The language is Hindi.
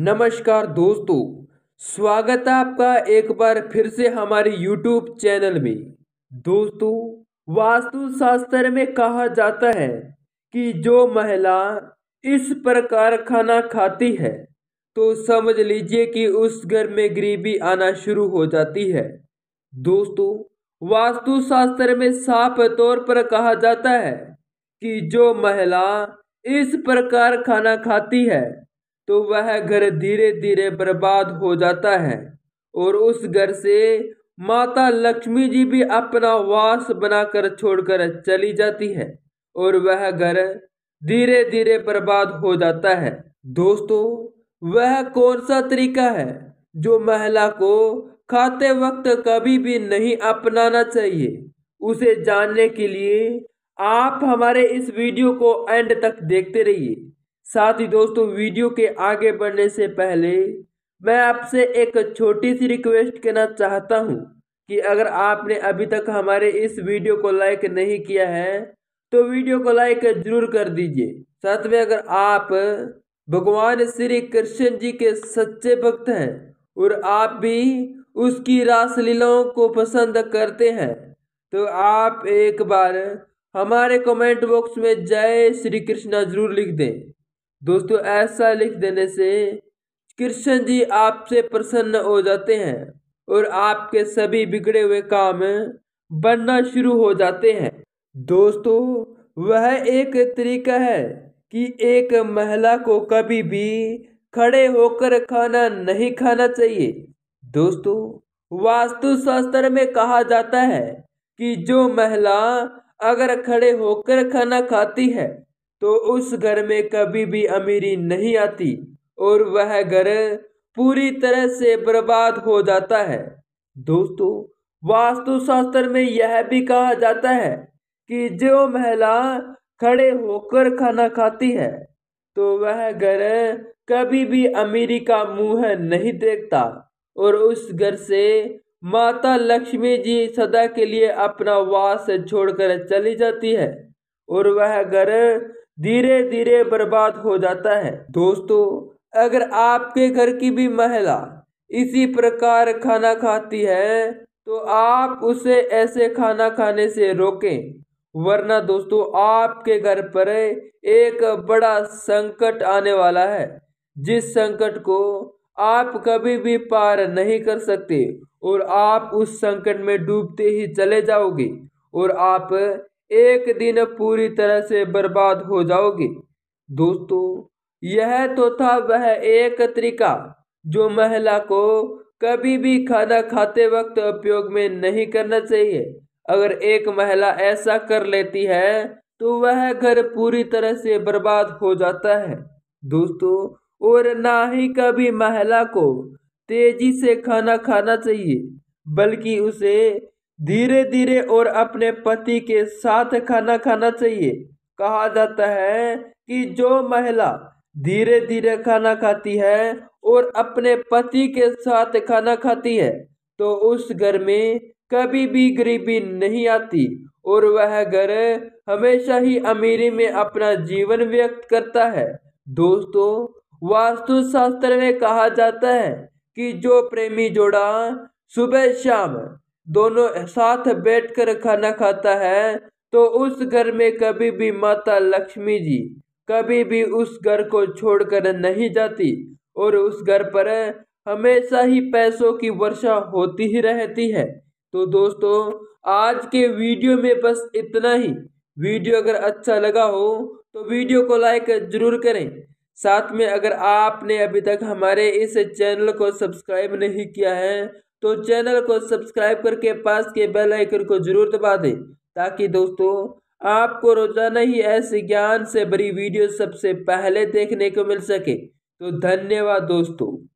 नमस्कार दोस्तों स्वागत है आपका एक बार फिर से हमारे YouTube चैनल में दोस्तों वास्तुशास्त्र में कहा जाता है कि जो महिला इस प्रकार खाना खाती है तो समझ लीजिए कि उस घर में गरीबी आना शुरू हो जाती है दोस्तों वास्तुशास्त्र में साफ तौर पर कहा जाता है कि जो महिला इस प्रकार खाना खाती है तो वह घर धीरे धीरे बर्बाद हो जाता है और उस घर से माता लक्ष्मी जी भी अपना वास बनाकर छोड़कर चली जाती है और वह घर धीरे धीरे बर्बाद हो जाता है दोस्तों वह कौन सा तरीका है जो महिला को खाते वक्त कभी भी नहीं अपनाना चाहिए उसे जानने के लिए आप हमारे इस वीडियो को एंड तक देखते रहिए साथ ही दोस्तों वीडियो के आगे बढ़ने से पहले मैं आपसे एक छोटी सी रिक्वेस्ट करना चाहता हूँ कि अगर आपने अभी तक हमारे इस वीडियो को लाइक नहीं किया है तो वीडियो को लाइक जरूर कर दीजिए साथ में अगर आप भगवान श्री कृष्ण जी के सच्चे भक्त हैं और आप भी उसकी रासलीलाओं को पसंद करते हैं तो आप एक बार हमारे कमेंट बॉक्स में जय श्री कृष्णा जरूर लिख दें दोस्तों ऐसा लिख देने से कृष्ण जी आपसे प्रसन्न हो जाते हैं और आपके सभी बिगड़े हुए काम बनना शुरू हो जाते हैं दोस्तों वह एक तरीका है कि एक महिला को कभी भी खड़े होकर खाना नहीं खाना चाहिए दोस्तों वास्तुशास्त्र में कहा जाता है कि जो महिला अगर खड़े होकर खाना खाती है तो उस घर में कभी भी अमीरी नहीं आती और वह घर पूरी तरह से बर्बाद हो जाता है दोस्तों वास्तुशास्त्र में यह भी कहा जाता है कि जो महिला खड़े होकर खाना खाती है तो वह घर कभी भी अमीरी का मुंह नहीं देखता और उस घर से माता लक्ष्मी जी सदा के लिए अपना वास छोड़कर चली जाती है और वह घर धीरे धीरे बर्बाद हो जाता है दोस्तों अगर आपके घर की भी महिला इसी प्रकार खाना खाती है तो आप उसे ऐसे खाना खाने से रोकें वरना दोस्तों आपके घर पर एक बड़ा संकट आने वाला है जिस संकट को आप कभी भी पार नहीं कर सकते और आप उस संकट में डूबते ही चले जाओगे और आप एक दिन पूरी तरह से बर्बाद हो जाओगे दोस्तों यह तो था वह एक तरीका जो महिला को कभी भी खाना खाते वक्त उपयोग में नहीं करना चाहिए अगर एक महिला ऐसा कर लेती है तो वह घर पूरी तरह से बर्बाद हो जाता है दोस्तों और ना ही कभी महिला को तेजी से खाना खाना चाहिए बल्कि उसे धीरे धीरे और अपने पति के साथ खाना खाना चाहिए कहा जाता है कि जो महिला धीरे धीरे खाना खाती है और अपने पति के साथ खाना खाती है तो उस घर में कभी भी गरीबी नहीं आती और वह घर हमेशा ही अमीरी में अपना जीवन व्यक्त करता है दोस्तों वास्तु शास्त्र में कहा जाता है कि जो प्रेमी जोड़ा सुबह शाम दोनों साथ बैठकर खाना खाता है तो उस घर में कभी भी माता लक्ष्मी जी कभी भी उस घर को छोड़कर नहीं जाती और उस घर पर हमेशा ही पैसों की वर्षा होती ही रहती है तो दोस्तों आज के वीडियो में बस इतना ही वीडियो अगर अच्छा लगा हो तो वीडियो को लाइक जरूर करें साथ में अगर आपने अभी तक हमारे इस चैनल को सब्सक्राइब नहीं किया है तो चैनल को सब्सक्राइब करके पास के बेल आइकन को जरूर दबा दें ताकि दोस्तों आपको रोजाना ही ऐसे ज्ञान से भरी वीडियो सबसे पहले देखने को मिल सके तो धन्यवाद दोस्तों